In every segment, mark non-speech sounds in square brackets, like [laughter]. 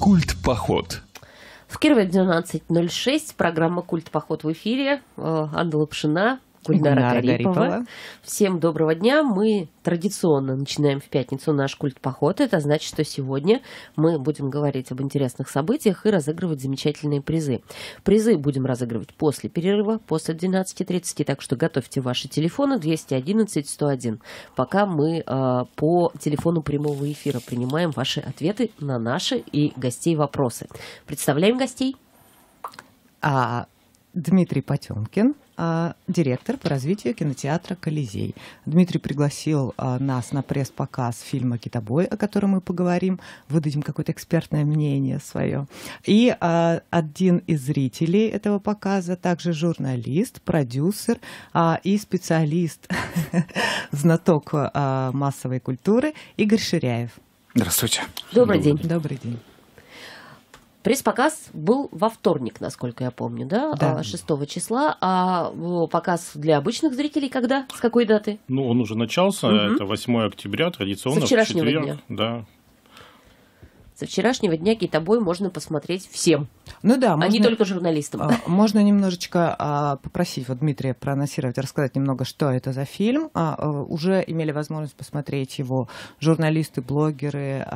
Культ поход. В Кирове 12.06, программа «Культ поход» в эфире. Э, Анна Лапшина, Гульнара, Гульнара Гарипова. Гарипова. Всем доброго дня. Мы традиционно начинаем в пятницу наш культ-поход. Это значит, что сегодня мы будем говорить об интересных событиях и разыгрывать замечательные призы. Призы будем разыгрывать после перерыва, после 12.30, так что готовьте ваши телефоны 211-101. Пока мы э, по телефону прямого эфира принимаем ваши ответы на наши и гостей вопросы. Представляем гостей. А, Дмитрий Потемкин – а, директор по развитию кинотеатра «Колизей». Дмитрий пригласил а, нас на пресс-показ фильма «Китобой», о котором мы поговорим, выдадим какое-то экспертное мнение свое. И а, один из зрителей этого показа, также журналист, продюсер и специалист, [laughs] знаток массовой культуры Игорь Ширяев. Здравствуйте. Добрый, Добрый день. Добрый день. Пресс-показ был во вторник, насколько я помню, да? да. 6 а, числа. А показ для обычных зрителей когда? С какой даты? Ну, он уже начался. Угу. Это 8 октября, традиционно. Со вчерашнего в четверг, дня. Да со вчерашнего дня китобой можно посмотреть всем. Ну да, а можно, а не только журналистам. А, можно немножечко а, попросить вот Дмитрия проанонсировать, рассказать немного, что это за фильм. А, уже имели возможность посмотреть его журналисты, блогеры,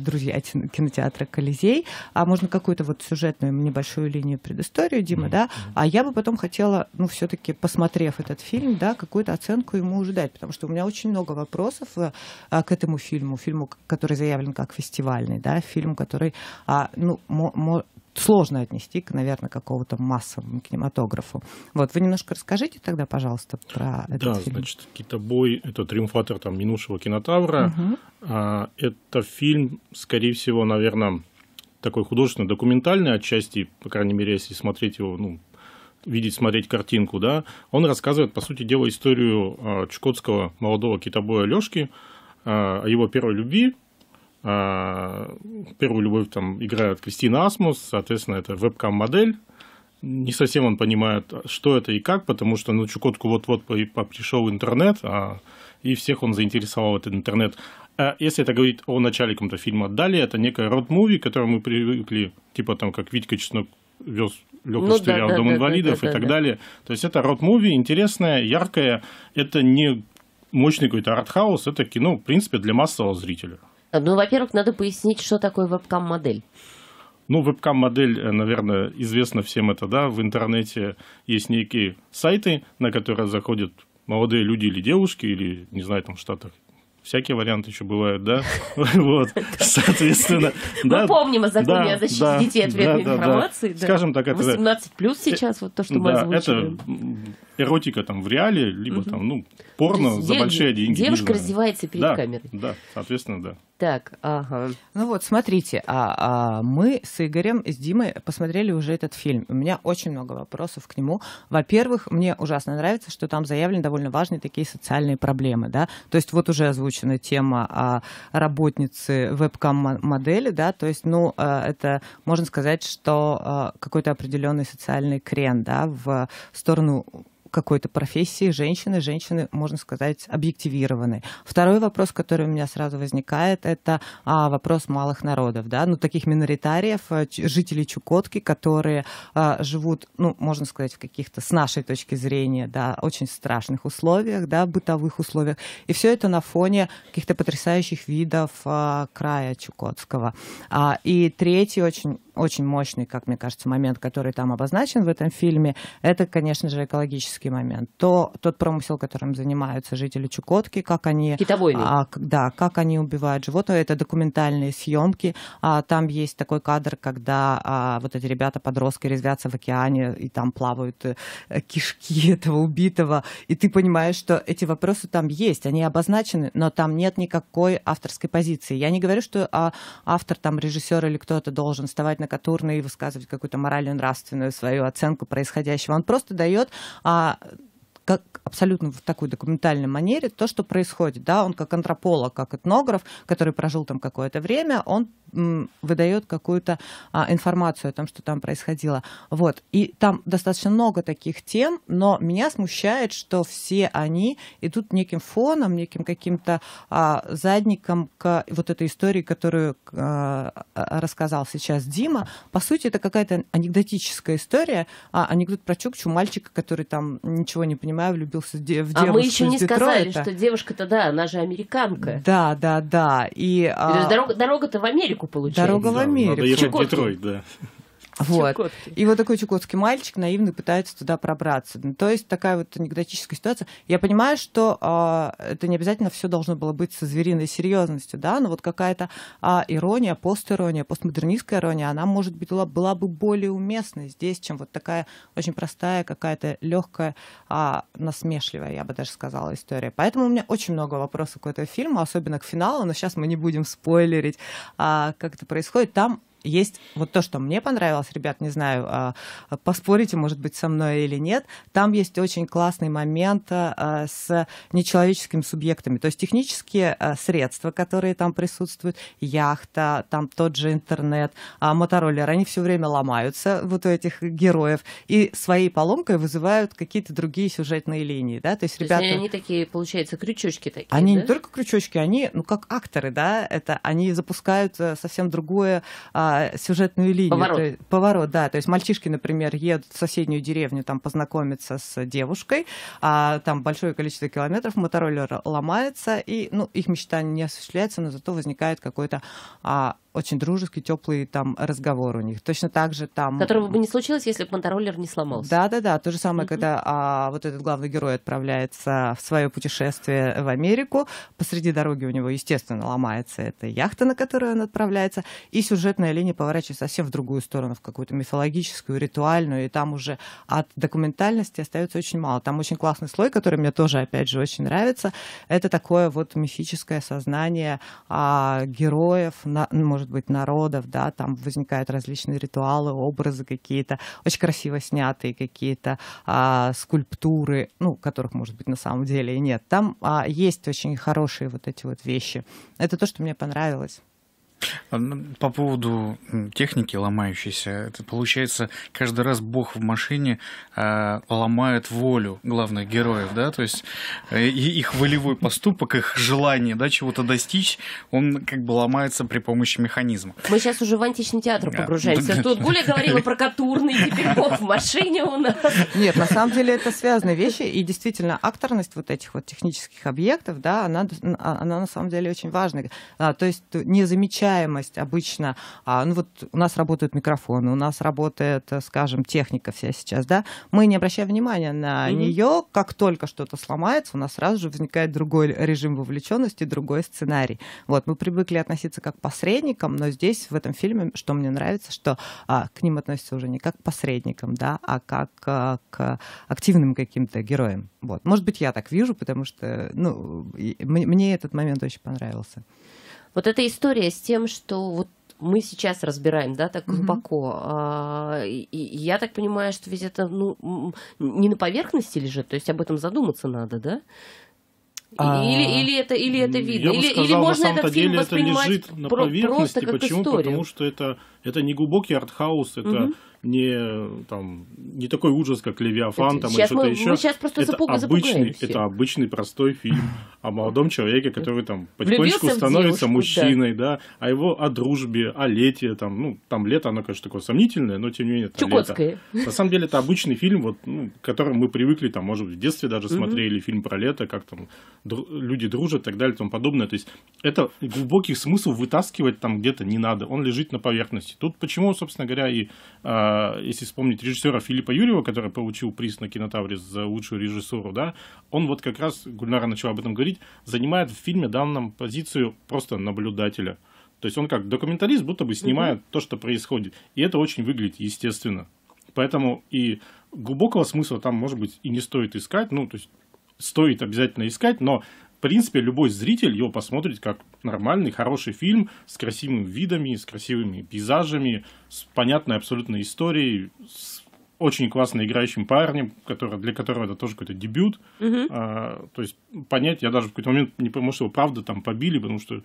друзья кинотеатра Колизей. А можно какую-то вот сюжетную небольшую линию предысторию, Дима, да? А я бы потом хотела, ну, все-таки, посмотрев этот фильм, да, какую-то оценку ему уже дать, потому что у меня очень много вопросов э, к этому фильму, фильму, который заявлен как фестивальный, да, фильм, который а, ну, сложно отнести, к, наверное, какому-то массовому кинематографу. Вот, вы немножко расскажите тогда, пожалуйста, про этот да, фильм. Да, значит, «Китобой» — это триумфатор там, минувшего кинотавра. Угу. А, это фильм, скорее всего, наверное, такой художественно-документальный отчасти, по крайней мере, если смотреть его, ну, видеть, смотреть картинку, да, он рассказывает, по сути дела, историю а, чукотского молодого китобоя Лёшки, а, о его первой любви, а, первую любовь там играет Кристина Асмус, соответственно, это вебкам-модель. Не совсем он понимает, что это и как, потому что на ну, Чукотку вот-вот пришел интернет, а, и всех он заинтересовал этот интернет. А если это говорить о начале каком-то фильма, далее это некая род-муви, к которому мы привыкли, типа там, как Витька Чеснок вез Лёха ну, Штыря да, да, Дом да, инвалидов да, да, и так да. далее. То есть это род-муви, интересное, яркое. Это не мощный какой-то артхаус, это кино, в принципе, для массового зрителя. Ну, во-первых, надо пояснить, что такое вебкам-модель. Ну, вебкам-модель, э, наверное, известна всем это, да, в интернете есть некие сайты, на которые заходят молодые люди или девушки, или, не знаю, там в Штатах всякие варианты еще бывают, да? [laughs] Вот, соответственно. Мы помним о законе о защите детей от вредной информации. Скажем так, это... 18 плюс э, сейчас, вот то, что мы озвучили. это эротика там в реале, либо там, ну, порно за большие деньги. Девушка раздевается перед камерой. Да, соответственно, да. Так, ага. Ну вот, смотрите, а, а мы с Игорем, с Димой посмотрели уже этот фильм. У меня очень много вопросов к нему. Во-первых, мне ужасно нравится, что там заявлены довольно важные такие социальные проблемы, да. То есть вот уже озвучена тема а, работницы вебкам-модели, да. То есть, ну, а, это можно сказать, что а, какой-то определенный социальный крен, да, в сторону какой-то профессии женщины, женщины, можно сказать, объективированы. Второй вопрос, который у меня сразу возникает, это а, вопрос малых народов, да, ну, таких миноритариев, э, жителей Чукотки, которые а, живут, ну, можно сказать, в каких-то, с нашей точки зрения, да, очень страшных условиях, да, бытовых условиях, и все это на фоне каких-то потрясающих видов а, края Чукотского. А, и третий очень очень мощный, как мне кажется, момент, который там обозначен в этом фильме, это, конечно же, экологический момент. То, тот промысел, которым занимаются жители Чукотки, как они... Китовойны. А, да, как они убивают животных. Это документальные съемки. А, там есть такой кадр, когда а, вот эти ребята-подростки резвятся в океане, и там плавают э, кишки [laughs] этого убитого. И ты понимаешь, что эти вопросы там есть, они обозначены, но там нет никакой авторской позиции. Я не говорю, что а, автор, там, режиссер или кто-то должен вставать на карикатурно и какую-то моральную нравственную свою оценку происходящего. Он просто дает а, как абсолютно в такой документальной манере то, что происходит. Да? Он как антрополог, как этнограф, который прожил там какое-то время, он выдает какую-то а, информацию о том, что там происходило. Вот. И там достаточно много таких тем, но меня смущает, что все они идут неким фоном, неким каким-то а, задником к вот этой истории, которую а, а, рассказал сейчас Дима. По сути, это какая-то анекдотическая история, а, анекдот про Чукчу, мальчика, который там, ничего не понимая влюбился в, де- в девушку А мы еще не сказали, что девушка-то, да, она же американка. Да, да, да. И, а... дорога- дорога-то в Америку Америку, получается. Дорога в Америку. Надо ехать в Детройт, да. Вот. И вот такой чукотский мальчик наивный, пытается туда пробраться. Ну, то есть такая вот анекдотическая ситуация. Я понимаю, что э, это не обязательно все должно было быть со звериной серьезностью, да, но вот какая-то э, ирония, постирония, постмодернистская ирония, она, может быть, была, была бы более уместной здесь, чем вот такая очень простая, какая-то легкая, э, а, насмешливая, я бы даже сказала, история. Поэтому у меня очень много вопросов к этому фильму, особенно к финалу, но сейчас мы не будем спойлерить, э, как это происходит. Там есть вот то, что мне понравилось, ребят, не знаю, а, поспорите, может быть, со мной или нет, там есть очень классный момент а, с нечеловеческими субъектами, то есть технические а, средства, которые там присутствуют, яхта, там тот же интернет, мотороллер, они все время ломаются, вот у этих героев, и своей поломкой вызывают какие-то другие сюжетные линии, да, то есть то ребята... Есть они такие, получается, крючочки такие, Они да? не только крючочки, они, ну, как акторы, да, это они запускают э, совсем другое а, сюжетную линию. Поворот. То, поворот, да. То есть мальчишки, например, едут в соседнюю деревню там познакомиться с девушкой, а там большое количество километров, мотороллер ломается, и ну, их мечта не осуществляется, но зато возникает какой-то а, очень дружеский, теплый там разговор у них. Точно так же там... Которого бы не случилось, если бы мотороллер не сломался. Да-да-да, то же самое, когда а, вот этот главный герой отправляется в свое путешествие в Америку, посреди дороги у него, естественно, ломается эта яхта, на которую он отправляется, и сюжетная линия поворачивается совсем в другую сторону, в какую-то мифологическую, ритуальную, и там уже от документальности остается очень мало. Там очень классный слой, который мне тоже, опять же, очень нравится. Это такое вот мифическое сознание а, героев, на, может может быть, народов, да, там возникают различные ритуалы, образы какие-то, очень красиво снятые какие-то а, скульптуры, ну, которых, может быть, на самом деле и нет. Там а, есть очень хорошие вот эти вот вещи. Это то, что мне понравилось. А, ну, по поводу техники ломающейся, это получается, каждый раз Бог в машине э, ломает волю главных героев, да, то есть э, их волевой поступок, их желание, да, чего-то достичь, он как бы ломается при помощи механизма. Мы сейчас уже в античный театр погружаемся. Тут Гуля говорила про Катурный, теперь Бог в машине у нас. Нет, на самом деле это связанные вещи, и действительно акторность вот этих вот технических объектов, да, она, а, она на самом деле очень важна. А, то есть не замечать посещаемость обычно, а, ну вот у нас работают микрофоны, у нас работает, э, скажем, техника вся сейчас, да, мы не обращаем внимания на mm-hmm. нее, как только что-то сломается, у нас сразу же возникает другой режим вовлеченности, другой сценарий. Вот, мы привыкли относиться как к посредникам, но здесь, в этом фильме, что мне нравится, что а, к ним относятся уже не как к посредникам, да, а как а, к активным каким-то героям. Вот. Может быть, я так вижу, потому что ну, мне этот момент очень понравился. Вот эта история с тем, что вот мы сейчас разбираем, да, так глубоко. Mm-hmm. А, и, и я так понимаю, что ведь это ну, не на поверхности лежит, то есть об этом задуматься надо, да? А... Или, это, или это видно, я или, бы сказал, или можно этот фильм деле воспринимать это лежит на про- поверхности. просто как Почему? Историю. Потому что это это не глубокий артхаус, это угу. не, там, не такой ужас, как Левиафан там, или что-то мы, еще. Мы сейчас просто это запуг... обычный, это обычный простой фильм о молодом человеке, который там потихонечку Влюбился становится мужчиной, да. да, о его о дружбе, о лете, там, ну, там лето, оно, конечно, такое сомнительное, но тем не менее. Там, На самом деле это обычный фильм, вот, ну, к которому мы привыкли, там, может быть, в детстве даже угу. смотрели фильм про лето, как там дру люди дружат и так далее и тому подобное. То есть это глубоких смыслов вытаскивать там где-то не надо, он лежит на поверхности деятельности. Тут почему, собственно говоря, и э, если вспомнить режиссера Филиппа Юрьева, который получил приз на кинотавре за лучшую режиссуру, да, он вот как раз, Гульнара начала об этом говорить, занимает в фильме данном позицию просто наблюдателя. То есть он как документалист будто бы снимает угу. то, что происходит. И это очень выглядит естественно. Поэтому и глубокого смысла там, может быть, и не стоит искать. Ну, то есть стоит обязательно искать, но в принципе, любой зритель его посмотрит как нормальный, хороший фильм с красивыми видами, с красивыми пейзажами, с понятной абсолютно историей, с очень классно играющим парнем, который, для которого это тоже какой-то дебют. Uh-huh. А, то есть понять, я даже в какой-то момент не пойму, что его правда там побили, потому что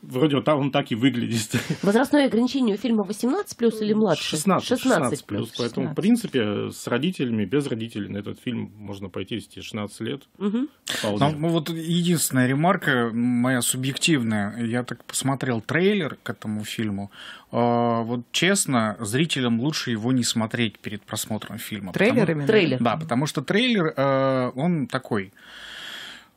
вроде вот там он так и выглядит. [laughs] Возрастное ограничение у фильма 18 плюс или младше? 16, 16, 16 плюс. 16. Поэтому, в принципе, с родителями, без родителей на этот фильм можно пойти, с 16 лет. Угу. Вполне. Ну, ну, вот единственная ремарка моя субъективная. Я так посмотрел трейлер к этому фильму. А, вот честно, зрителям лучше его не смотреть перед просмотром фильма. Трейлер потому... именно? Трейлер. Да, потому что трейлер, э, он такой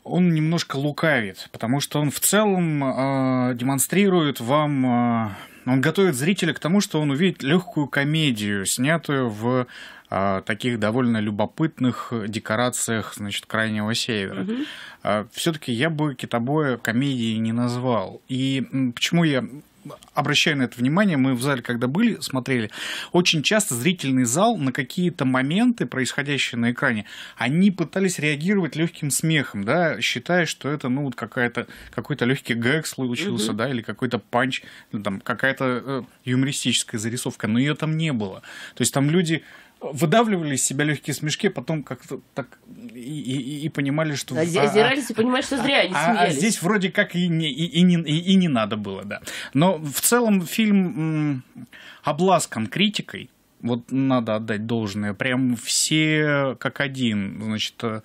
он немножко лукавит, потому что он в целом э, демонстрирует вам, э, он готовит зрителя к тому, что он увидит легкую комедию, снятую в э, таких довольно любопытных декорациях, значит, крайнего севера. Угу. Э, Все-таки я бы китобоя комедией не назвал. И почему я обращаю на это внимание, мы в зале, когда были, смотрели, очень часто зрительный зал на какие-то моменты, происходящие на экране, они пытались реагировать легким смехом, да, считая, что это, ну, вот какая-то, какой-то легкий гэг случился, угу. да, или какой-то панч, там, какая-то э, юмористическая зарисовка, но ее там не было. То есть там люди выдавливали из себя легкие смешки, потом как-то так и, и, и понимали, что... Озирались а, а и а, понимали, что зря они а, смеялись. А здесь вроде как и не, и, и, не, и, и не надо было, да. Но в целом фильм м, обласкан критикой, вот надо отдать должное. Прям все как один, значит, э,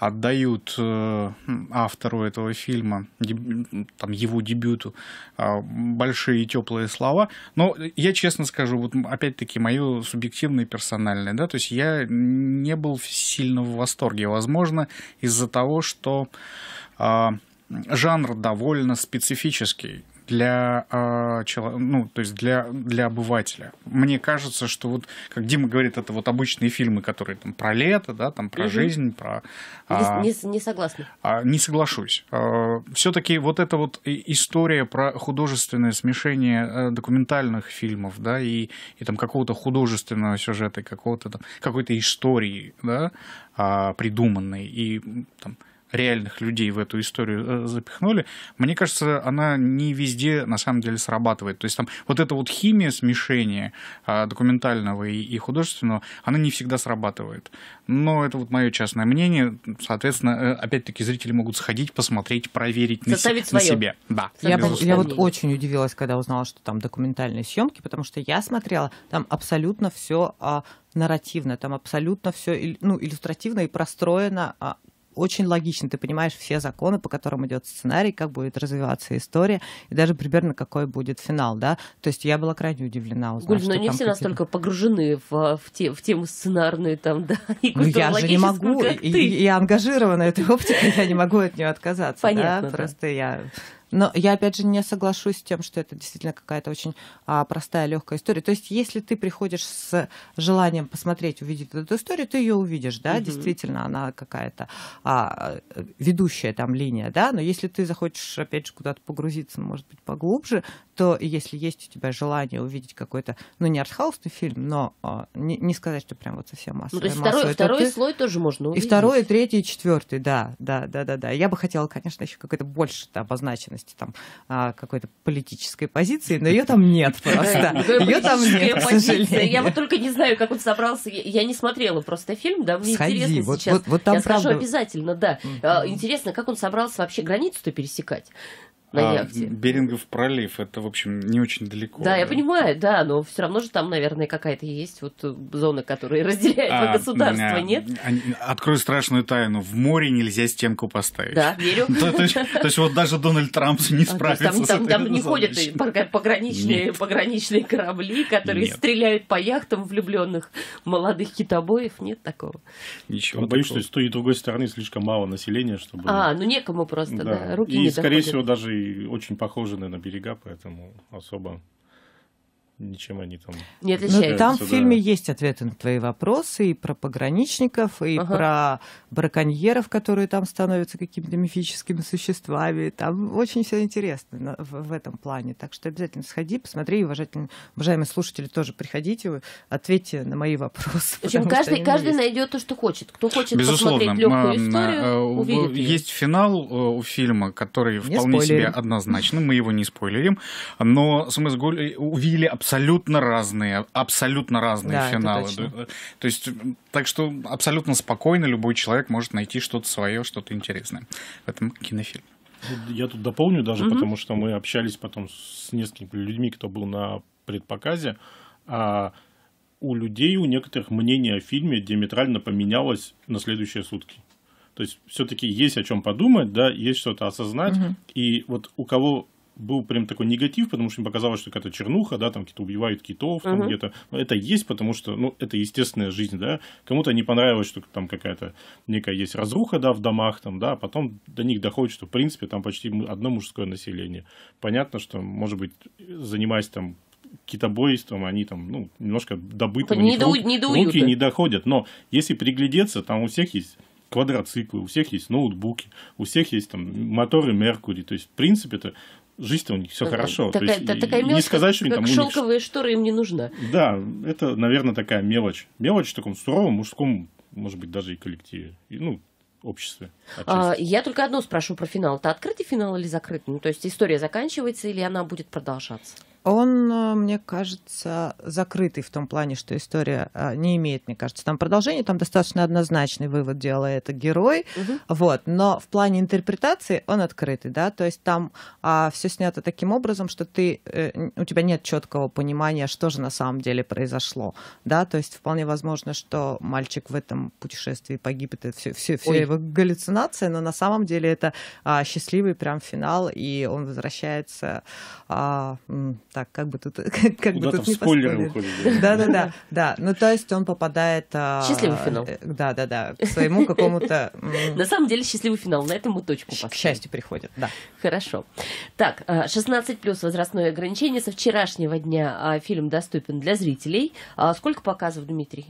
отдают э, автору этого фильма, там, его дебюту, э, большие теплые слова. Но я честно скажу, вот опять-таки мое субъективное персональное, да, то есть я не был сильно в восторге. Возможно, из-за того, что жанр довольно специфический для, э, ну, то есть для, для обывателя. Мне кажется, что вот, как Дима говорит, это вот обычные фильмы, которые там про лето, да, там про угу. жизнь, про... Э, не, не, согласна. Э, не соглашусь. Э, Все-таки вот эта вот история про художественное смешение э, документальных фильмов, да, и, и там какого-то художественного сюжета, какого-то там, какой-то истории, да, придуманной и там, реальных людей в эту историю э, запихнули, мне кажется, она не везде на самом деле срабатывает. То есть там вот эта вот химия смешения а, документального и, художественного, она не всегда срабатывает. Но это вот мое частное мнение. Соответственно, э, опять-таки зрители могут сходить, посмотреть, проверить Составить на, свое. на себе. Да, я, я вот очень удивилась, когда узнала, что там документальные съемки, потому что я смотрела, там абсолютно все а, нарративно, там абсолютно все ну, иллюстративно и простроено а, очень логично, ты понимаешь все законы, по которым идет сценарий, как будет развиваться история, и даже примерно какой будет финал, да. То есть я была крайне удивлена. Узнав, Гуль, но ну не все настолько погружены в, в, те, в тему сценарную там, да, [laughs] и ну, я же не могу, и, и, и ангажирована этой [laughs] оптикой, я не могу от нее отказаться, Понятно, да? да. Просто я но я, опять же, не соглашусь с тем, что это действительно какая-то очень а, простая, легкая история. То есть, если ты приходишь с желанием посмотреть, увидеть эту историю, ты ее увидишь, да, угу. действительно, она какая-то а, ведущая там линия, да, но если ты захочешь, опять же, куда-то погрузиться, может быть, поглубже, то если есть у тебя желание увидеть какой-то, ну, не артхаусный фильм, но а, не, не сказать, что прям вот совсем массовый. Ну, то есть массовый, второй, второй ты... слой тоже можно увидеть. И второй, и третий, и четвертый, да, да, да, да, да. Я бы хотела, конечно, еще какой-то больше обозначенный вероятности там а, какой-то политической позиции, но ее там нет просто. Ее там нет, к Я вот только не знаю, как он собрался. Я не смотрела просто фильм, да, мне интересно сейчас. Я скажу обязательно, да. А, интересно, как он собрался вообще границу-то пересекать. А, на яхте. Берингов пролив, это, в общем, не очень далеко. Да, да, я понимаю, да, но все равно же там, наверное, какая-то есть вот э, зона, которая [laughs] разделяет а, государство, а, нет? Открою страшную тайну. В море нельзя стенку поставить. Да, верю. [laughs] То есть вот даже Дональд Трамп не а, справится Там не ходят пограничные корабли, которые стреляют по яхтам влюбленных молодых китобоев. Нет такого. Ничего. Ну, боюсь, что с той и другой стороны слишком мало населения, чтобы... А, ну некому просто, да. Руки не И, скорее всего, даже очень похожи на берега, поэтому особо ничем они там не отличаются. Ну, там в фильме есть ответы на твои вопросы и про пограничников, и ага. про браконьеров, которые там становятся какими-то мифическими существами. Там очень все интересно в, в этом плане. Так что обязательно сходи, посмотри, уважаемые, уважаемые слушатели, тоже приходите, ответьте на мои вопросы. В общем, каждый, каждый найдет то, что хочет. Кто хочет Безусловно. посмотреть легкую э, историю, увидит ее. Есть финал э, у фильма, который не вполне спойлерим. себе однозначно, мы его не спойлерим, но смысл увидели абсолютно абсолютно разные, абсолютно разные да, финалы. Да? То есть, так что абсолютно спокойно любой человек может найти что-то свое, что-то интересное в этом кинофильме. Я тут дополню даже, угу. потому что мы общались потом с несколькими людьми, кто был на предпоказе. А у людей, у некоторых мнение о фильме диаметрально поменялось на следующие сутки. То есть все-таки есть о чем подумать, да, есть что-то осознать. Угу. И вот у кого был прям такой негатив, потому что мне показалось, что какая-то чернуха, да, там какие-то убивают китов, uh-huh. где-то. Но это есть, потому что, ну, это естественная жизнь, да. Кому-то не понравилось, что там какая-то некая есть разруха, да, в домах, там, да, а потом до них доходит, что, в принципе, там почти одно мужское население. Понятно, что, может быть, занимаясь там китобойством, они там, ну, немножко добыты, не до, рук, не до руки не доходят. Но если приглядеться, там у всех есть квадроциклы, у всех есть ноутбуки, у всех есть там моторы Меркурий. То есть, в принципе, это жизнь у них все э, хорошо. Такая, То есть, такая мелочь, не сказать, что как, там шелковые шторы им не нужна. Да, это, наверное, такая мелочь. Мелочь в таком суровом мужском, может быть, даже и коллективе. И, ну, обществе. А, я только одно спрошу про финал. Это открытый финал или закрытый? Ну, то есть история заканчивается или она будет продолжаться? Он, э, мне кажется, закрытый в том плане, что история э, не имеет, мне кажется, там продолжения. Там достаточно однозначный вывод делает герой. Угу. Вот. Но в плане интерпретации он открытый, да, то есть там а, все снято таким образом, что ты, э, у тебя нет четкого понимания, что же на самом деле произошло, да, то есть вполне возможно, что мальчик в этом путешествии погиб, это все, все, все его галлюцинация, но на самом деле это а, счастливый прям финал, и он возвращается а, так, как бы тут, [laughs] как, как бы тут не спойлер Да, [laughs] да, да, да. Ну, то есть он попадает... А, счастливый финал. Да, да, да, к своему какому-то... [laughs] На самом деле счастливый финал, на этом мы точку поставим. К счастью приходит, да. Хорошо. Так, 16 а, плюс возрастное ограничение. Со вчерашнего дня а, фильм доступен для зрителей. Сколько показов, Дмитрий?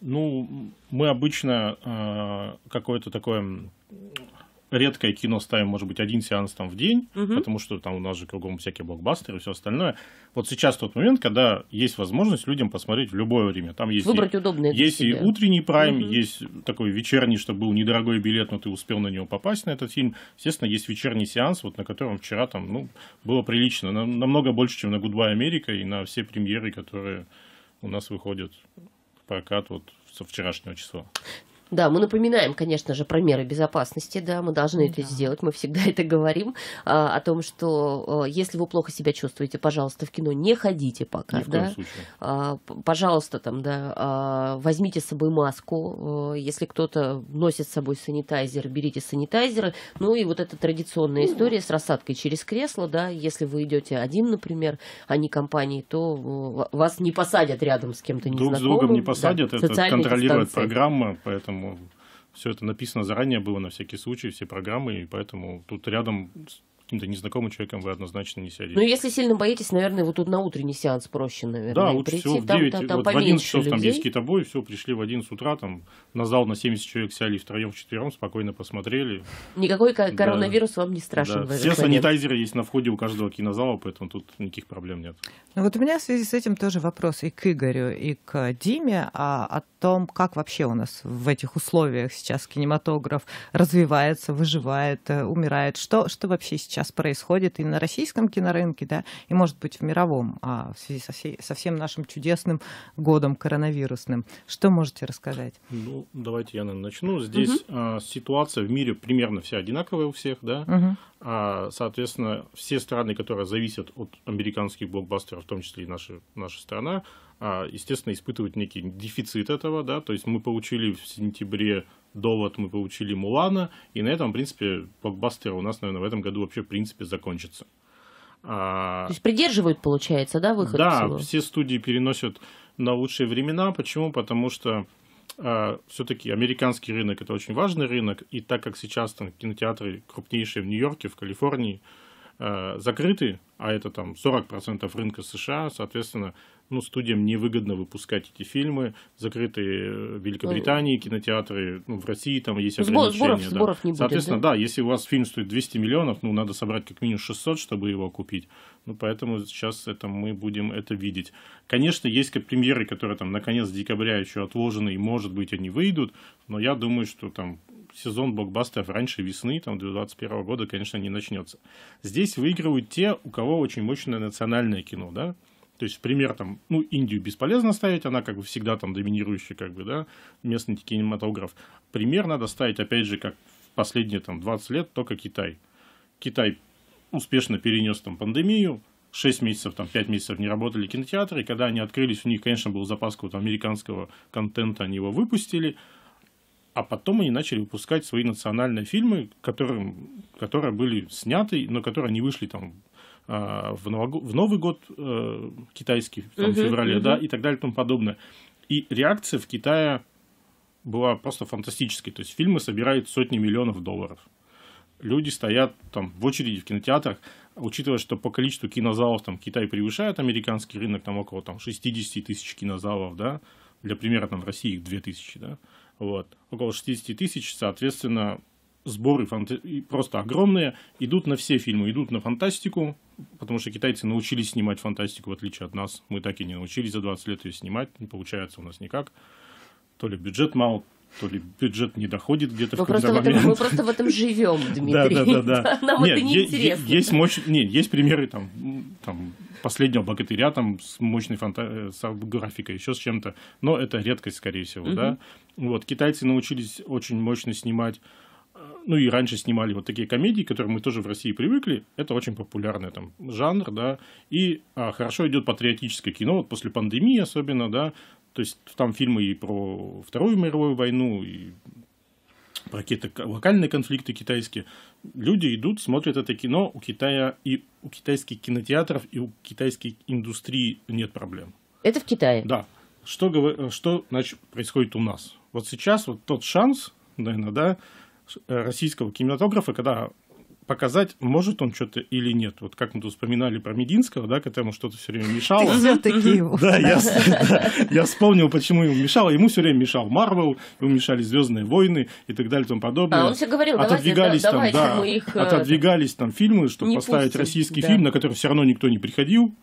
Ну, мы обычно какое-то такое редкое кино ставим, может быть, один сеанс там в день, угу. потому что там у нас же кругом всякие блокбастеры и все остальное. Вот сейчас тот момент, когда есть возможность людям посмотреть в любое время. Там есть Выбрать и, удобное Есть и утренний прайм, угу. есть такой вечерний, чтобы был недорогой билет, но ты успел на него попасть, на этот фильм. Естественно, есть вечерний сеанс, вот на котором вчера там, ну, было прилично. Нам, намного больше, чем на Гудбай Америка и на все премьеры, которые у нас выходят в прокат вот со вчерашнего числа. Да, мы напоминаем, конечно же, про меры безопасности, да, мы должны да. это сделать, мы всегда [laughs] это говорим, а, о том, что а, если вы плохо себя чувствуете, пожалуйста, в кино не ходите пока, Ни в да, а, пожалуйста, там, да, а, возьмите с собой маску, а, если кто-то носит с собой санитайзер, берите санитайзеры, ну и вот эта традиционная ну история с рассадкой через кресло, да, если вы идете один, например, а не компанией, то э, вас не посадят рядом с кем-то незнакомым. Друг с другом не посадят, да, это контролирует дистанции. программа, поэтому все это написано заранее было на всякий случай, все программы, и поэтому тут рядом каким-то незнакомым человеком вы однозначно не сядете. Ну, если сильно боитесь, наверное, вот тут на утренний сеанс проще, наверное, да, лучше прийти. Всего в 9, там, там, вот в 11 часов людей. там есть какие-то бои, все, пришли в 11 утра, там на зал на 70 человек сели втроем, вчетвером, спокойно посмотрели. Никакой да. коронавирус вам не страшен да. в этот Все санитайзеры есть на входе у каждого кинозала, поэтому тут никаких проблем нет. Ну, вот у меня в связи с этим тоже вопрос и к Игорю, и к Диме а, о том, как вообще у нас в этих условиях сейчас кинематограф развивается, выживает, э, умирает. Что, что вообще сейчас сейчас происходит и на российском кинорынке, да, и, может быть, в мировом, а в связи со, всей, со всем нашим чудесным годом коронавирусным. Что можете рассказать? Ну, давайте я, наверное, начну. Здесь угу. ситуация в мире примерно вся одинаковая у всех, да. Угу. А, соответственно, все страны, которые зависят от американских блокбастеров, в том числе и наша, наша страна, а, естественно, испытывают некий дефицит этого, да, то есть мы получили в сентябре довод, мы получили Мулана, и на этом, в принципе, блокбастер у нас, наверное, в этом году вообще, в принципе, закончится. А, то есть придерживают, получается, да, выход? Да, всего? все студии переносят на лучшие времена. Почему? Потому что э, а, все-таки американский рынок это очень важный рынок, и так как сейчас там кинотеатры крупнейшие в Нью-Йорке, в Калифорнии, Э, закрыты, а это там 40% рынка США, соответственно, ну, студиям невыгодно выпускать эти фильмы, закрыты э, в Великобритании ну, кинотеатры, ну, в России там есть ограничения. Сборов, да. сборов не Соответственно, да? да, если у вас фильм стоит 200 миллионов, ну, надо собрать как минимум 600, чтобы его купить. Ну, поэтому сейчас это мы будем это видеть. Конечно, есть как премьеры, которые там на конец декабря еще отложены, и, может быть, они выйдут, но я думаю, что там сезон блокбастеров раньше весны, там, 2021 года, конечно, не начнется. Здесь выигрывают те, у кого очень мощное национальное кино, да, то есть, пример, там, ну, Индию бесполезно ставить, она, как бы, всегда там доминирующая, как бы, да, местный кинематограф. Пример надо ставить, опять же, как последние, там, 20 лет, только Китай. Китай успешно перенес, там, пандемию, 6 месяцев, там, 5 месяцев не работали кинотеатры, и когда они открылись, у них, конечно, был запас какого-то американского контента, они его выпустили – а потом они начали выпускать свои национальные фильмы, которые, которые были сняты, но которые не вышли там а, в, нового, в Новый год э, китайский, там, uh-huh, в феврале, uh-huh. да, и так далее и тому подобное. И реакция в Китае была просто фантастической. То есть фильмы собирают сотни миллионов долларов. Люди стоят там в очереди в кинотеатрах, учитывая, что по количеству кинозалов там Китай превышает американский рынок, там около там, 60 тысяч кинозалов, да, для примера, там в России их тысячи, да, вот. Около 60 тысяч, соответственно, сборы фанта... просто огромные, идут на все фильмы, идут на фантастику, потому что китайцы научились снимать фантастику, в отличие от нас. Мы так и не научились за 20 лет ее снимать, не получается у нас никак. То ли бюджет мал то ли бюджет не доходит где-то в какой-то момент. этом, мы просто в этом живем, [laughs] Дмитрий. Да, да, да. да. [laughs] Нам Нет, это не интересно. Есть, мощь... Нет, есть примеры там, там, последнего богатыря там, с мощной фанта... Э, с графикой, еще с чем-то, но это редкость, скорее всего. Угу. Да? Вот, китайцы научились очень мощно снимать э, ну и раньше снимали вот такие комедии, к которым мы тоже в России привыкли. Это очень популярный там жанр, да. И а, хорошо идет патриотическое кино, вот после пандемии особенно, да. То есть там фильмы и про Вторую мировую войну, и про какие-то локальные конфликты китайские. Люди идут, смотрят это кино. У Китая и у китайских кинотеатров, и у китайской индустрии нет проблем. Это в Китае? Да что, э, что значит, происходит у нас? Вот сейчас вот тот шанс, наверное, да, э, российского кинематографа, когда показать, может он что-то или нет. Вот как мы тут вспоминали про Мединского, да, которому что-то все время мешало. Да, я, [laughs] да, я вспомнил, почему ему мешало. Ему все время мешал Марвел, ему мешали Звездные войны и так далее и тому подобное. А он все говорил, отодвигались давайте, там, давайте да, их... Э, отодвигались там фильмы, чтобы поставить российский фильм, на который все равно никто не приходил.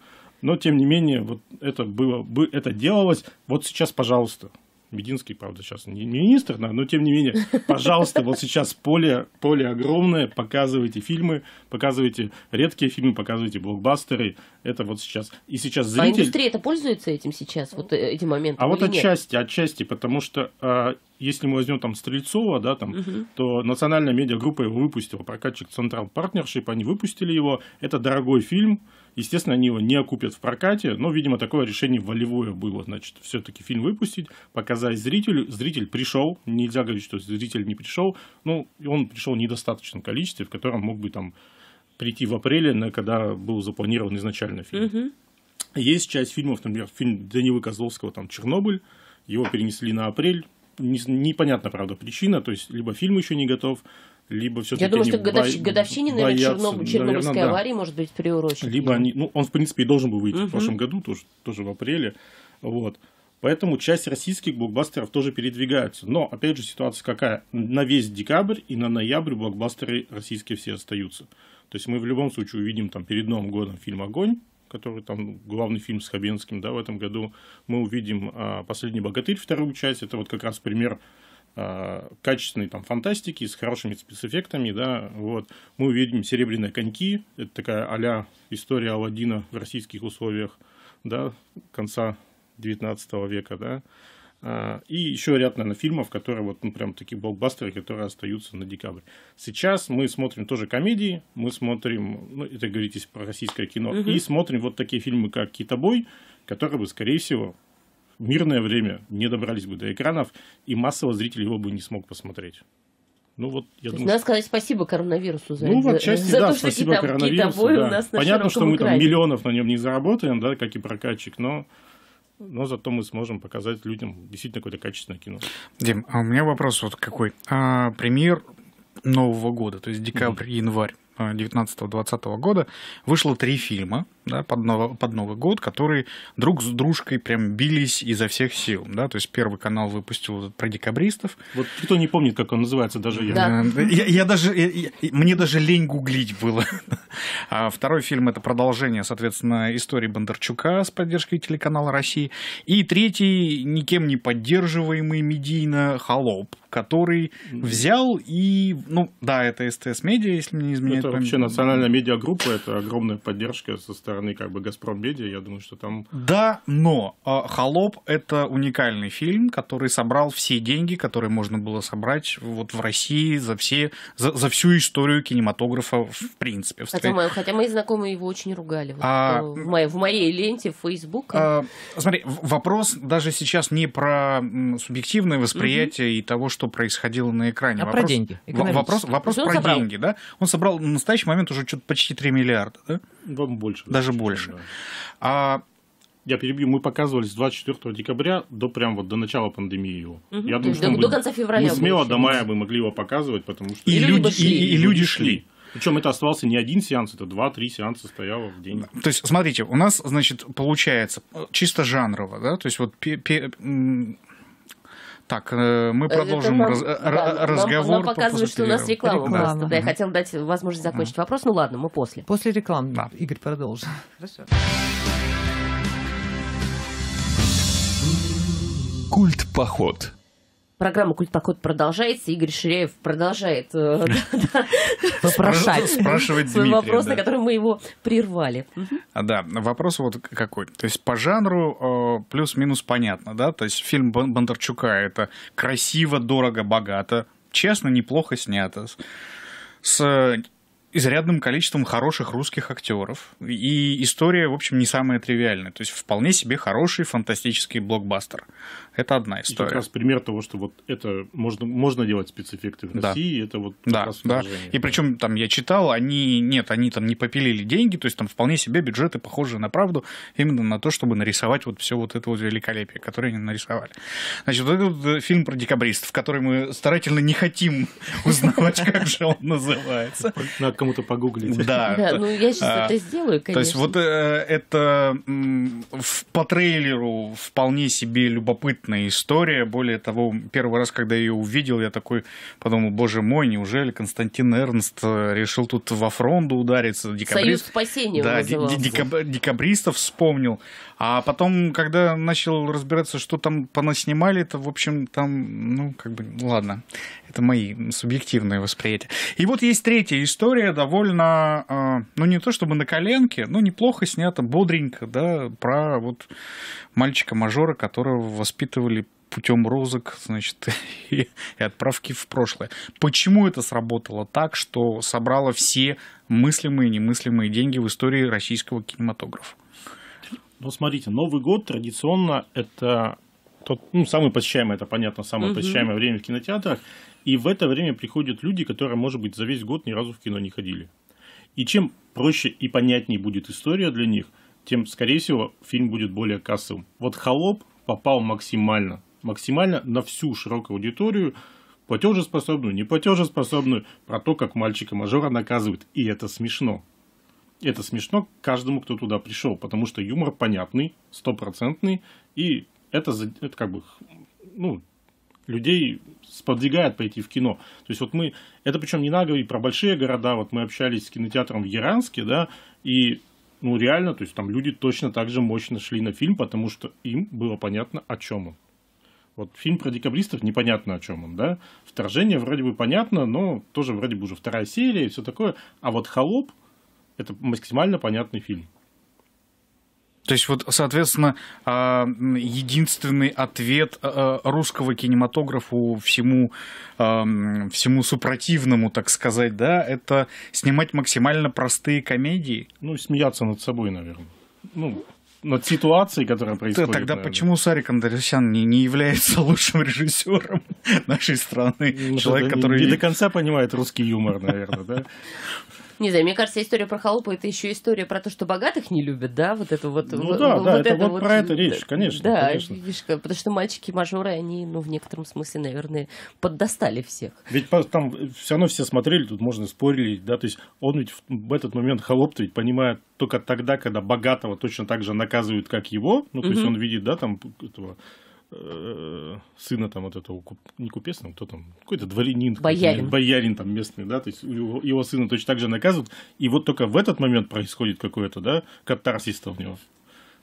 Но, тем не менее, вот это, было, это делалось. Вот сейчас, пожалуйста, Мединский, правда, сейчас не министр, но тем не менее, [laughs] пожалуйста, вот сейчас поле, поле огромное, показывайте фильмы, показывайте редкие фильмы, показывайте блокбастеры. Это вот сейчас. И сейчас а зритель... А индустрия это пользуется этим сейчас, вот э, этим моментом? А вот отчасти, нет? отчасти, потому что а, если мы возьмем там Стрельцова, да, там, угу. то национальная медиагруппа его выпустила, прокатчик Централ Партнершип, они выпустили его. Это дорогой фильм, Естественно, они его не окупят в прокате, но, видимо, такое решение волевое было. Значит, все-таки фильм выпустить, показать зрителю. Зритель пришел, нельзя говорить, что зритель не пришел. Ну, он пришел в недостаточном количестве, в котором мог бы там прийти в апреле, когда был запланирован изначально фильм. Угу. Есть часть фильмов, например, фильм Данилы Козловского, там «Чернобыль», его перенесли на апрель, непонятна, правда, причина, то есть либо фильм еще не готов, либо все-таки Я думаю, что к годовщ... бо... годовщине, наверное, боятся, Черноб... Чернобыльской наверное, аварии может быть приурочен. Либо они, ну, он, в принципе, и должен был выйти угу. в прошлом году, тоже, тоже в апреле. Вот. Поэтому часть российских блокбастеров тоже передвигаются. Но, опять же, ситуация какая? На весь декабрь и на ноябрь блокбастеры российские все остаются. То есть мы в любом случае увидим там перед Новым годом фильм «Огонь», который там ну, главный фильм с Хабенским да, в этом году. Мы увидим а, «Последний богатырь» вторую часть. Это вот как раз пример Э, качественной там фантастики с хорошими спецэффектами, да, вот. Мы увидим «Серебряные коньки», это такая а история Алладина в российских условиях, да, конца 19 века, да. А, и еще ряд, наверное, фильмов, которые вот, ну, прям такие блокбастеры, которые остаются на декабрь. Сейчас мы смотрим тоже комедии, мы смотрим, ну, это говорите про российское кино, угу. и смотрим вот такие фильмы, как «Китобой», который бы, скорее всего, в мирное время не добрались бы до экранов, и массово зритель его бы не смог посмотреть. Ну, вот, я думаю, надо сказать спасибо коронавирусу за, ну, в отчасти, за да, то, что спасибо кита, коронавирусу, да. у нас на Понятно, что мы экране. там миллионов на нем не заработаем, да, как и прокатчик, но но зато мы сможем показать людям действительно какое-то качественное кино. Дим, а у меня вопрос вот какой. А, премьер Нового года, то есть декабрь-январь 19-20 а, года, вышло три фильма – да, под, ново, под Новый год, которые друг с дружкой прям бились изо всех сил. Да? То есть первый канал выпустил про декабристов. Вот кто не помнит, как он называется, даже я. Да. Э, я, я даже, я, мне даже лень гуглить было. [laughs] А второй фильм – это продолжение, соответственно, истории Бондарчука с поддержкой телеканала России. И третий – никем не поддерживаемый медийно «Холоп», который взял и, ну да, это СТС-медиа, если мне не изменяет Это вообще национальная медиагруппа, это огромная поддержка со стороны стороны как бы Газпром Медиа, я думаю, что там... Да, но а, «Холоп» — это уникальный фильм, который собрал все деньги, которые можно было собрать вот в России за, все, за, за всю историю кинематографа в принципе. В хотя, мои, хотя мои знакомые его очень ругали вот, а, э, в, моей, в моей ленте в Facebook. А, смотри, вопрос даже сейчас не про субъективное восприятие угу. и того, что происходило на экране. А вопрос, про деньги. Вопрос, вопрос про собрал. деньги, да? Он собрал на настоящий момент уже что-то почти 3 миллиарда, да? Вам больше. Да, даже больше. А я перебью, мы показывались с 24 декабря до прям вот до начала пандемии его. Угу. Я думаю, что до, мы, до конца февраля. Мы смело до мая мы могли его показывать, потому что и, и люди шли. И, и люди шли. Причем это оставался не один сеанс, это два-три сеанса стояло в день. То есть, смотрите, у нас, значит, получается чисто жанрово, да, то есть вот пе- пе- так, э, мы э, продолжим нам, раз, э, да, разговор. Нам, нам показывают, что у нас реклама, реклама. просто. Да, я хотел дать возможность закончить да. вопрос. Ну ладно, мы после. После рекламы. Да. Игорь, продолжим. Хорошо. Культ поход. Программа «Культпоход» продолжается. Игорь Ширяев продолжает э, [laughs] вопрошать [laughs] свой вопрос, на который мы его прервали. А, да, вопрос вот какой. То есть по жанру э, плюс-минус понятно, да? То есть фильм Бондарчука — это красиво, дорого, богато, честно, неплохо снято, с изрядным количеством хороших русских актеров. И история, в общем, не самая тривиальная. То есть вполне себе хороший фантастический блокбастер. Это одна история. И как раз пример того, что вот это можно, можно делать спецэффекты в да. России, это вот да, раз да. И причем там я читал, они, нет, они там не попилили деньги, то есть там вполне себе бюджеты похожи на правду, именно на то, чтобы нарисовать вот все вот это вот великолепие, которое они нарисовали. Значит, вот этот э, фильм про декабристов, который мы старательно не хотим [laughs] узнавать, как же он называется кому-то погуглить. Да. ну, я сейчас а, это сделаю, конечно. То есть вот э, это по трейлеру вполне себе любопытная история. Более того, первый раз, когда я ее увидел, я такой подумал, боже мой, неужели Константин Эрнст э, решил тут во фронту удариться? Декабрист... Союз спасения Да, декабристов вспомнил. А потом, когда начал разбираться, что там понаснимали, это, в общем, там, ну, как бы, ладно. Это мои субъективные восприятия. И вот есть третья история, такая довольно, а, ну не то чтобы на коленке, но неплохо снята, бодренько, да, про вот мальчика-мажора, которого воспитывали путем розок, значит, [laughs] и, и отправки в прошлое. Почему это сработало так, что собрало все мыслимые и немыслимые деньги в истории российского кинематографа? Ну, смотрите, Новый год традиционно это тот, ну, самое посещаемое, это понятно, самое угу. посещаемое время в кинотеатрах. И в это время приходят люди, которые, может быть, за весь год ни разу в кино не ходили. И чем проще и понятнее будет история для них, тем, скорее всего, фильм будет более кассовым. Вот «Холоп» попал максимально, максимально на всю широкую аудиторию, платежеспособную, не платежеспособную, про то, как мальчика-мажора наказывают. И это смешно. Это смешно каждому, кто туда пришел, потому что юмор понятный, стопроцентный, и это, это как бы, ну, людей сподвигает пойти в кино. То есть вот мы, это причем не надо говорить про большие города, вот мы общались с кинотеатром в Яранске, да, и ну реально, то есть там люди точно так же мощно шли на фильм, потому что им было понятно, о чем он. Вот фильм про декабристов непонятно, о чем он, да. Вторжение вроде бы понятно, но тоже вроде бы уже вторая серия и все такое. А вот «Холоп» — это максимально понятный фильм. То есть вот, соответственно, а, единственный ответ а, а, русского кинематографу всему, всему супротивному, так сказать, да, это снимать максимально простые комедии. Ну и смеяться над собой, наверное. Ну, над ситуацией, которая происходит. Тогда наверное. почему Сарик Андаресян не, не является [laughs] лучшим режиссером нашей страны? Ну, Человек, который... Не, не до конца понимает русский юмор, наверное, да? Не знаю, мне кажется, история про халупу это еще история про то, что богатых не любят, да? Вот это вот. Ну да, да, это, вот, про это речь, конечно. Да, конечно. потому что мальчики-мажоры, они, ну, в некотором смысле, наверное, поддостали всех. Ведь там все равно все смотрели, тут можно спорили, да, то есть он ведь в этот момент холоп-то ведь понимает только тогда, когда богатого точно так же наказывают, как его, ну, то есть он видит, да, там этого Э, сына там вот этого, не купец, там кто там, какой-то дворянин. Боярин. боярин там местный, да, то есть его, его сына точно так же наказывают. И вот только в этот момент происходит какое-то, да, катарсис-то у него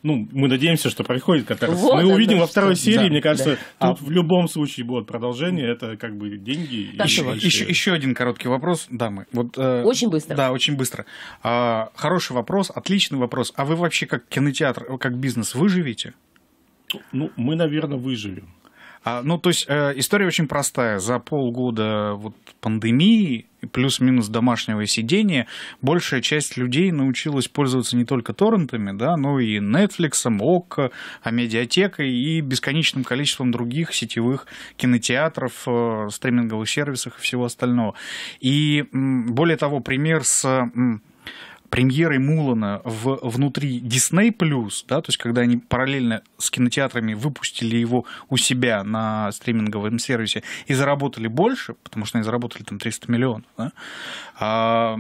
ну, мы надеемся, что проходит катарсис. Вот мы увидим во второй что... серии, да, мне кажется, да. А тут а... в любом случае будет продолжение, это как бы деньги. Да. еще, еще, еще один короткий вопрос, дамы. Вот, э, очень быстро. Да, очень быстро. А, хороший вопрос, отличный вопрос. А вы вообще как кинотеатр, как бизнес выживете? Ну, мы, наверное, выжили. А, ну, то есть э, история очень простая. За полгода вот, пандемии плюс-минус домашнего сидения большая часть людей научилась пользоваться не только торрентами, да, но и Netflix, ОККО, амедиатекой и бесконечным количеством других сетевых кинотеатров, э, стриминговых сервисов и всего остального. И более того, пример с премьерой Мулана в, внутри Disney+, да, то есть когда они параллельно с кинотеатрами выпустили его у себя на стриминговом сервисе и заработали больше, потому что они заработали там 300 миллионов, да, а,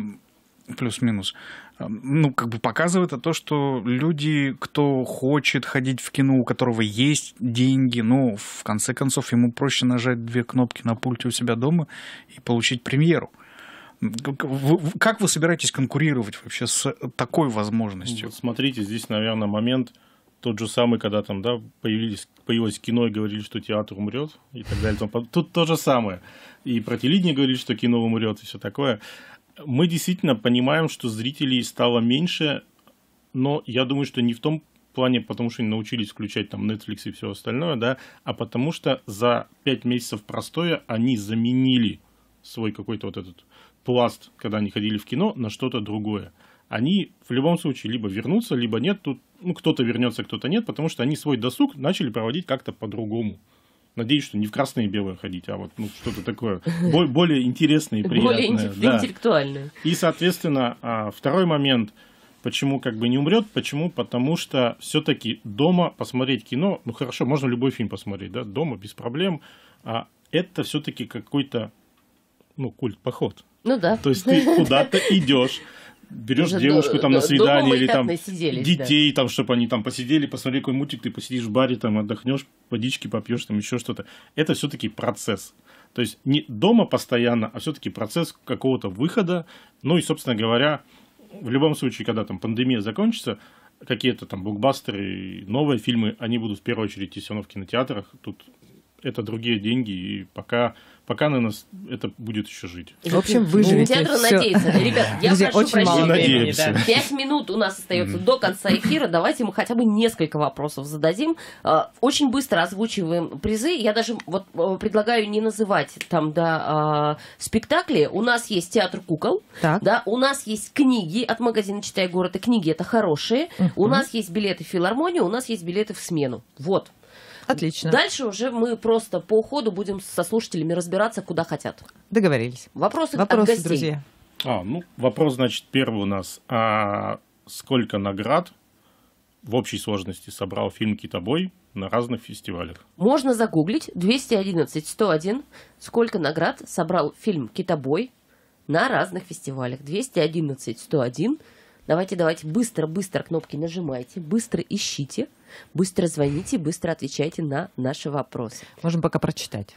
плюс-минус, ну, как бы показывает это то, что люди, кто хочет ходить в кино, у которого есть деньги, ну, в конце концов, ему проще нажать две кнопки на пульте у себя дома и получить премьеру. Как вы собираетесь конкурировать вообще с такой возможностью? Вот ну, смотрите, здесь, наверное, момент тот же самый, когда там, да, появились, появилось кино и говорили, что театр умрет и так далее. тут то же самое. И про телевидение говорили, что кино умрет и все такое. Мы действительно понимаем, что зрителей стало меньше, но я думаю, что не в том плане, потому что они научились включать там Netflix и все остальное, да, а потому что за пять месяцев простоя они заменили свой какой-то вот этот пласт, когда они ходили в кино, на что-то другое. Они в любом случае либо вернутся, либо нет. Тут ну, кто-то вернется, кто-то нет, потому что они свой досуг начали проводить как-то по-другому. Надеюсь, что не в красные и белые ходить, а вот ну, что-то такое [laughs] более, более интересное и приятное. Более да. интеллектуальное. И, соответственно, а, второй момент, почему как бы не умрет, почему? Потому что все-таки дома посмотреть кино, ну хорошо, можно любой фильм посмотреть, да, дома без проблем, а это все-таки какой-то ну, культ поход. Ну да. То есть ты куда-то [laughs] идешь, берешь девушку до, там до, на свидание или там сиделись, детей, да. там, чтобы они там посидели, посмотрели какой мультик, ты посидишь в баре, там отдохнешь, водички попьешь, там еще что-то. Это все-таки процесс. То есть не дома постоянно, а все-таки процесс какого-то выхода. Ну и, собственно говоря, в любом случае, когда там пандемия закончится, какие-то там блокбастеры, новые фильмы, они будут в первую очередь все равно в кинотеатрах. Тут это другие деньги, и пока пока на нас это будет еще жить. В общем, выживете. Ну, театр надеется. Ребят, я Друзья, прошу очень прощения. Мало времени, да. Пять минут у нас остается до конца эфира. Давайте мы хотя бы несколько вопросов зададим. Э, очень быстро озвучиваем призы. Я даже вот э, предлагаю не называть там, да, э, спектакли. У нас есть театр кукол. Так. Да, у нас есть книги от магазина «Читай город» и книги это хорошие. У нас есть билеты в филармонию, у нас есть билеты в смену. Вот. Отлично. Дальше уже мы просто по ходу будем со слушателями разбираться, куда хотят. Договорились. Вопросы, Вопросы от гостей. друзья. А, ну, вопрос, значит, первый у нас. А сколько наград в общей сложности собрал фильм «Китобой» на разных фестивалях? Можно загуглить 211-101, сколько наград собрал фильм «Китобой» на разных фестивалях. 211-101. Давайте, давайте, быстро-быстро кнопки нажимайте, быстро ищите. Быстро звоните, быстро отвечайте на наши вопросы. Можем пока прочитать.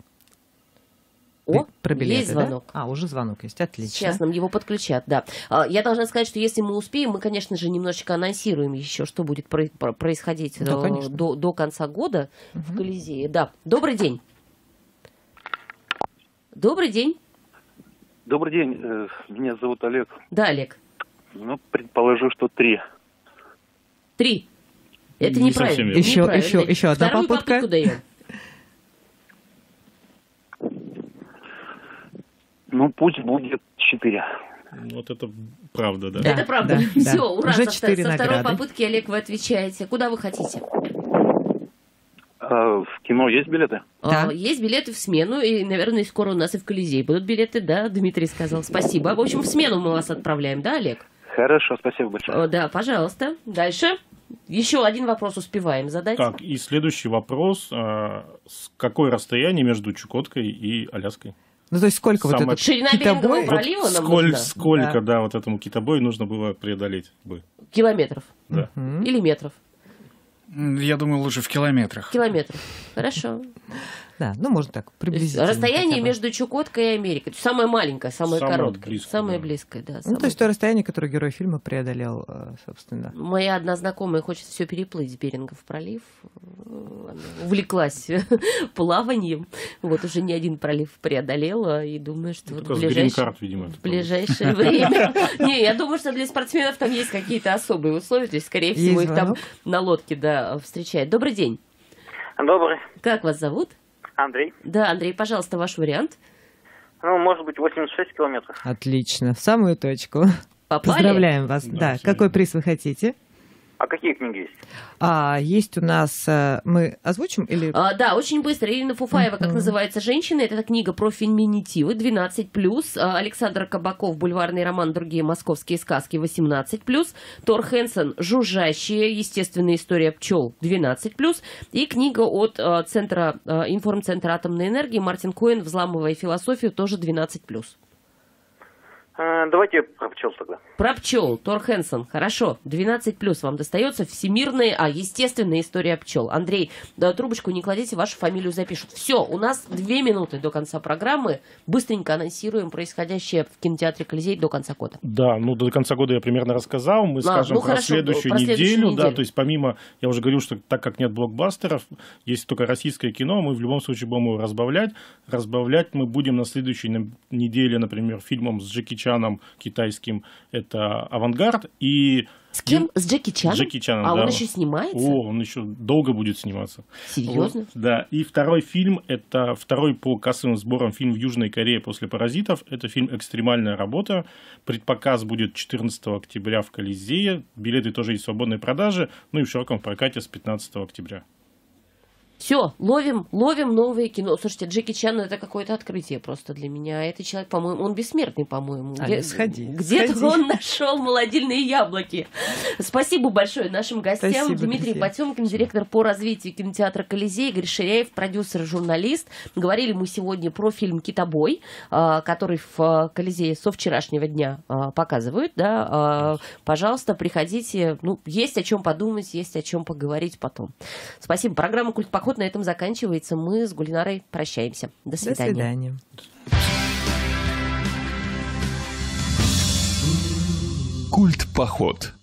О, про билеты, есть звонок. Да? А, уже звонок есть, отлично. Сейчас нам его подключат, да. А, я должна сказать, что если мы успеем, мы, конечно же, немножечко анонсируем еще, что будет происходить да, э, до, до конца года угу. в Колизее. Да, добрый день. Добрый день. Добрый день, э, меня зовут Олег. Да, Олег. Ну, предположу, что три. Три. Это не неправильно. Совсем еще, неправильно. еще, еще одна Вторую попытка. попытку даем. Ну, пусть будет четыре. Вот это правда, да? да это правда. Да, Все, да. ура, Уже со, со второй награды. попытки, Олег, вы отвечаете. Куда вы хотите? А, в кино есть билеты? Да. есть билеты в смену, и, наверное, скоро у нас и в Колизей будут билеты, да, Дмитрий сказал. Спасибо. В общем, в смену мы вас отправляем, да, Олег? Хорошо, спасибо большое. О, да, пожалуйста. Дальше. Еще один вопрос успеваем задать. Так, и следующий вопрос. Э, с какое расстояние между Чукоткой и Аляской? Ну, то есть сколько Самое... вот этот Ширина китобой... пролива вот нам сколь... нужна? Сколько, да. да, вот этому китобою нужно было преодолеть бы? Километров? Да. Или метров? Я думаю, лучше в километрах. Километров. Хорошо. Да, ну можно так приблизительно. Расстояние между Чукоткой и Америкой. Самое маленькое, самое, самое короткое. Близкое, самое да. близкое, да. Ну, самое... Ну, то есть то расстояние, которое герой фильма преодолел, э, собственно. Моя одна знакомая хочет все переплыть Берингов пролив. Она увлеклась [laughs] плаванием. Вот уже не один пролив преодолела и думаю, что вот в, ближайш... видимо, в ближайшее время... [laughs] Не, я думаю, что для спортсменов там есть какие-то особые условия. То есть, скорее всего, их там на лодке да, встречают. Добрый день. Добрый. Как вас зовут? Андрей? Да, Андрей, пожалуйста, ваш вариант. Ну, может быть, 86 километров. Отлично, в самую точку. Попали? Поздравляем вас. Очень ну, да, какой приз вы хотите? А какие книги есть? А, есть у нас... Э, мы озвучим или... А, да, очень быстро. Ирина Фуфаева, как называется «Женщина». Это книга про феминитивы 12+. А, Александр Кабаков, бульварный роман «Другие московские сказки» 18+. Тор Хенсон «Жужжащие. Естественная история пчел» 12+. И книга от э, Центра, э, Информцентра атомной энергии Мартин Коэн «Взламывая философию» тоже 12+. Э, давайте про пчел тогда. Про пчел. Тор Хэнсон. Хорошо. 12 плюс вам достается. Всемирная, а, естественная история пчел. Андрей, да, трубочку не кладите, вашу фамилию запишут. Все, у нас две минуты до конца программы. Быстренько анонсируем происходящее в кинотеатре Колизей до конца года. Да, ну до конца года я примерно рассказал. Мы а, скажем ну, про, хорошо, следующую, про неделю, неделю. Да, то есть помимо, я уже говорил, что так как нет блокбастеров, есть только российское кино, мы в любом случае будем его разбавлять. Разбавлять мы будем на следующей неделе, например, фильмом с Джеки Чаном Чаном китайским, это «Авангард», и с кем? С Джеки Чаном? Джеки Чаном, А да. он еще снимается? О, он еще долго будет сниматься. Серьезно? Вот, да. И второй фильм, это второй по кассовым сборам фильм в Южной Корее после «Паразитов». Это фильм «Экстремальная работа». Предпоказ будет 14 октября в Колизее. Билеты тоже есть в свободной продаже. Ну и в широком прокате с 15 октября. Все, ловим, ловим новое кино. Слушайте, Джеки Чан это какое-то открытие просто для меня. Это человек, по-моему, он бессмертный, по-моему. А, Где, сходи. Где-то он нашел молодильные яблоки. Спасибо большое нашим гостям. Спасибо, Дмитрий друзья. Потемкин, директор по развитию кинотеатра Колизей, Игорь Ширяев, продюсер журналист. Говорили мы сегодня про фильм «Китобой», а, который в а, Колизее со вчерашнего дня а, показывают. Да? Пожалуйста, приходите. Ну, есть о чем подумать, есть о чем поговорить потом. Спасибо. Программа «Культ похода» Поход на этом заканчивается. Мы с Гульнарой прощаемся. До свидания. До свидания. Культ поход.